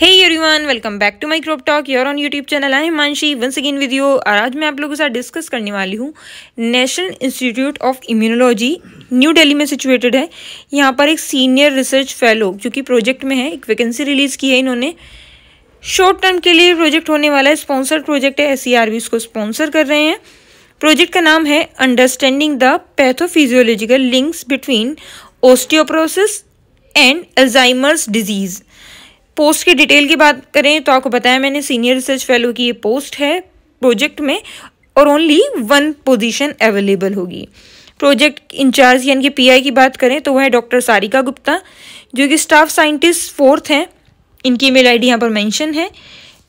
hey everyone, welcome back to my crop talk your own YouTube channel I am Manshi once again और आज मैं आप लोगों के साथ डिस्कस करने वाली हूँ national institute of immunology new Delhi में सिचुएटेड है यहाँ पर एक सीनियर रिसर्च फेलो जो कि प्रोजेक्ट में है एक वैकेंसी रिलीज़ की है इन्होंने शॉर्ट टर्म के लिए प्रोजेक्ट होने वाला है स्पॉन्सर्ड प्रोजेक्ट है एस इसको स्पॉन्सर कर रहे हैं प्रोजेक्ट का नाम है understanding the pathophysiological links between osteoporosis and Alzheimer's disease post की डिटेल की बात करें तो आपको बताया मैंने सीनियर रिसर्च फेलो की ये पोस्ट है प्रोजेक्ट में और ओनली वन पोजीशन अवेलेबल होगी प्रोजेक्ट इंचार्ज यानी कि पीआई की बात करें तो वह है डॉक्टर सारिका गुप्ता जो कि स्टाफ साइंटिस्ट फोर्थ हैं इनकी ईमेल आईडी यहाँ पर मेंशन है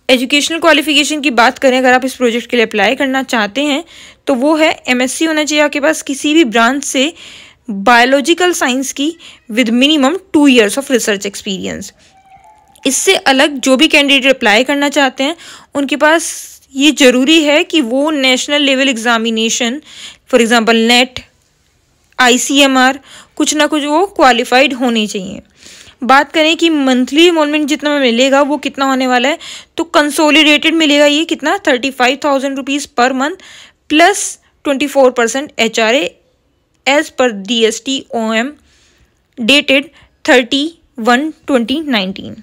एजुकेशनल क्वालिफिकेशन की बात करें अगर आप इस प्रोजेक्ट के लिए अप्लाई करना चाहते हैं तो वो है एमएससी होना चाहिए आपके पास किसी भी ब्रांच से बायोलॉजिकल साइंस की with minimum two years of research experience इससे अलग जो भी कैंडिडेट अप्लाई करना चाहते हैं उनके पास ये ज़रूरी है कि वो national level examination for example NET ICMR कुछ ना कुछ वो क्वालिफाइड होने चाहिए बात करें कि मंथली इमोलमेंट जितना मिलेगा वो कितना होने वाला है तो कंसोलिडेटेड मिलेगा ये कितना thirty five thousand rupees per month plus twenty four percent H R as per D S T O M dated thirty one twenty nineteen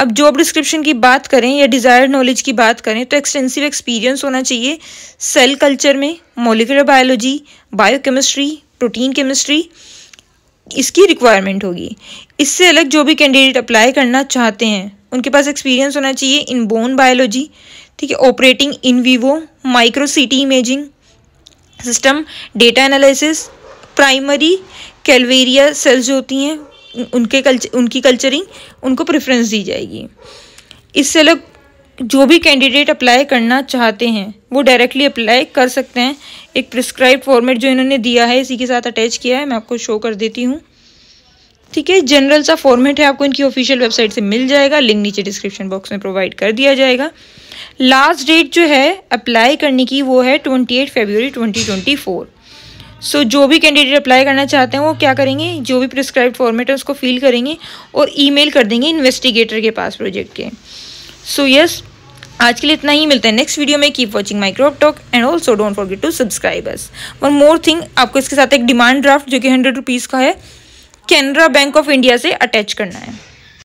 अब जॉब डिस्क्रिप्शन की बात करें या डिज़ायर्ड नॉलेज की बात करें तो एक्सटेंसिव एक्सपीरियंस होना चाहिए सेल कल्चर में molecular biology biochemistry protein chemistry इसकी रिक्वायरमेंट होगी इससे अलग जो भी कैंडिडेट अप्लाई करना चाहते हैं उनके पास एक्सपीरियंस होना चाहिए इन बोन बायोलॉजी ठीक है operating in vivo micro CT imaging system data analysis primary calvaria cells होती हैं उनके कल्चर उनकी कल्चरिंग उनको प्रेफरेंस दी जाएगी इससे लोग जो भी कैंडिडेट अप्लाई करना चाहते हैं वो डायरेक्टली अप्लाई कर सकते हैं एक प्रिस्क्राइब फॉर्मेट जो इन्होंने दिया है इसी के साथ अटैच किया है मैं आपको शो कर देती हूँ ठीक है जनरल सा फॉर्मेट है आपको इनकी ऑफिशियल वेबसाइट से मिल जाएगा लिंक नीचे डिस्क्रिप्शन बॉक्स में प्रोवाइड कर दिया जाएगा लास्ट डेट जो है अप्लाई करने की वो है twenty eight February twenty twenty four so so, जो भी कैंडिडेट अप्लाई करना चाहते हैं वो क्या करेंगे जो भी प्रिस्क्राइब फॉर्मेट है उसको फिल करेंगे और ईमेल कर देंगे इन्वेस्टिगेटर के पास प्रोजेक्ट के सो so, यस yes, आज के लिए इतना ही मिलता है नेक्स्ट वीडियो में keep watching microp talk and also don't forget to subscribe us one more thing आपको इसके साथ एक डिमांड ड्राफ्ट जो कि हंड्रेड रुपीज़ का है कैनरा बैंक ऑफ इंडिया से अटैच करना है